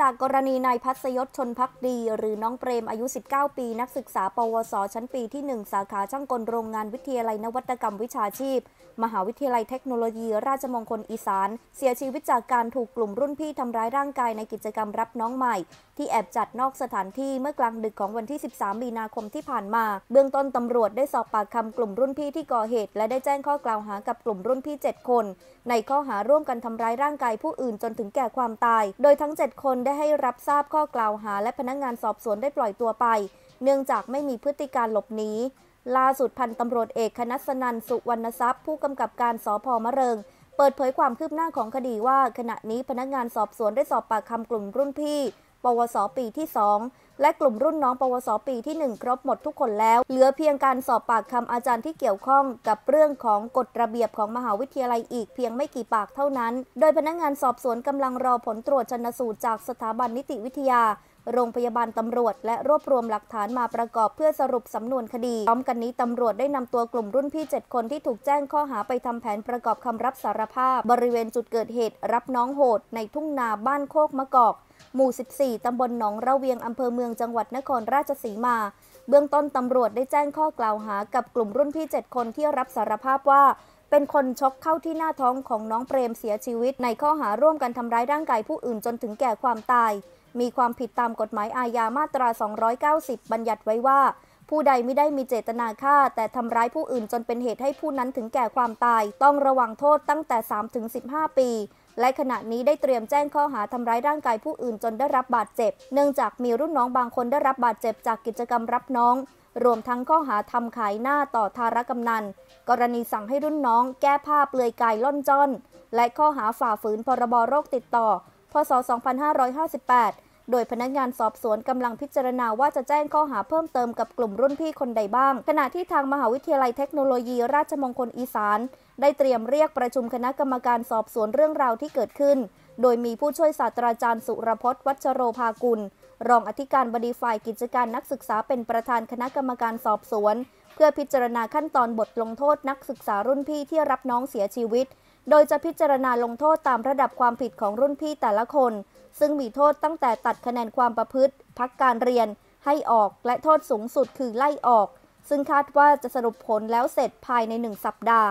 จากกรณีนายพัศยศชนพักดี หรือน้องเปรมอายุ 19 ปี นักศึกษาปวสชั้นปีที่ 1 สาขาช่างกลโรงงานวิทยาลัยนวัตกรรมวิชาชีพ มหาวิทยาลัยเทคโนโลยี ราชมงคลอีสาน เสียชีวิตจากการถูกกลุ่มรุ่นพี่ ทำร้ายร่างกายในกิจกรรมรับน้องใหม่ ที่แอบจัดนอกสถานที่เมื่อกลางดึกของวันที่ 13 มีนาคมที่ผ่านมาเบื้องต้นตำรวจได้สอบปากคำกลุ่มรุ่นพี่ที่ก่อเหตุและได้แจ้งข้อกล่าวหากับกลุ่มรุ่นพี่ 7 คน ในข้อหาร่วมกันทำร้ายร่างกายผู้อื่นจนถึงแก่ความตาย โดยทั้ง 7 คนได้ให้รับทราบข้อกล่าวหาและพนักงงานสอบสวนได้ปล่อยตัวไป เนื่องจากไม่มีพฤติการหลบหนีล่าสุดพันตำรวจเอกคณัสนันสุวรรณทรัพย์ ผู้กำกับการสพมะเริงเปิดเผยความคืบหน้าของคดีว่า ขณะนี้พนักงานสอบสวนได้สอบปากคำกลุ่มรุ่นพี่ปวสปีที่ 2 และกลุ่มรุ่นน้อง ปวสปีที่ 1 ครบหมดทุกคนแล้ว เหลือเพียงการสอบปากคำอาจารย์ที่เกี่ยวข้อง กับเรื่องของกฎระเบียบของมหาวิทยาลัยอีกเพียงไม่กี่ปากเท่านั้น โดยพนักงงานสอบสวนกำลังรอผลตรวจชนสูตรจากสถาบันนิติวิทยา โรงพยาบาลตำรวจและรวบรวมหลักฐานมาประกอบเพื่อสรุปสำนวนคดีพร้อมกันนี้ตำรวจได้นำตัวกลุ่มรุ่นพี่ 7 คนที่ถูกแจ้งข้อหาไปทำแผนประกอบคำรับสารภาพบริเวณจุดเกิดเหตุ รับน้องโหดในทุ่งนาบ้านโคกมะกอกหมู่ 14 ตำบลหนองระเวียง อำเภอเมืองจังหวัดนครราชสีมา เบื้องต้นตำรวจได้แจ้งข้อกล่าวหากับกลุ่มรุ่นพี่ 7 คนที่รับสารภาพว่า เป็นคนชกเข้าที่หน้าท้องของน้องเปรมเสียชีวิตในข้อหาร่วมกันทำร้ายร่างกายผู้อื่นจนถึงแก่ความตาย มีความผิดตามกฎหมายอาญามาตรา 290 บัญญัติไว้ว่าผู้ใดไม่ได้มีเจตนาฆ่า แต่ทำร้ายผู้อื่นจนเป็นเหตุให้ผู้นั้นถึงแก่ความตายต้องระวังโทษตั้งแต่3-15 ปี และขณะนี้ได้เตรียมแจ้งข้อหาทำร้ายร่างกายผู้อื่นจนได้รับบาดเจ็บเนื่องจากมีรุ่นน้องบางคนได้รับบาดเจ็บจากกิจกรรมรับน้อง รวมทั้งข้อหาทำขายหน้าต่อทารกำนันกรณีสั่งให้รุ่นน้องแก้ผ้าเปลือยกายล่อนจ้อน และข้อหาฝ่าฝืนพรบโรคติดต่อ พศ 2558โดยพนักงานสอบสวนกำลังพิจารณาว่าจะแจ้งข้อหาเพิ่มเติมกับกลุ่มรุ่นพี่คนใดบ้าง ขณะที่ทางมหาวิทยาลัยเทคโนโลยีราชมงคลอีสาน ได้เตรียมเรียกประชุมคณะกรรมการสอบสวนเรื่องราวที่เกิดขึ้น โดยมีผู้ช่วยศาสตราจารย์สุรพจน์ วัชโรภากุล รองอธิการบดีฝ่ายกิจการนักศึกษาเป็นประธานคณะกรรมการสอบสวน เพื่อพิจารณาขั้นตอนบทลงโทษนักศึกษารุ่นพี่ที่รับน้องเสียชีวิตโดยจะพิจารณาลงโทษตามระดับความผิดของรุ่นพี่แต่ละคน ซึ่งมีโทษตั้งแต่ตัดคะแนนความประพฤติ พักการเรียนให้ออกและโทษสูงสุดคือไล่ออก ซึ่งคาดว่าจะสรุปผลแล้วเสร็จภายในหนึ่งสัปดาห์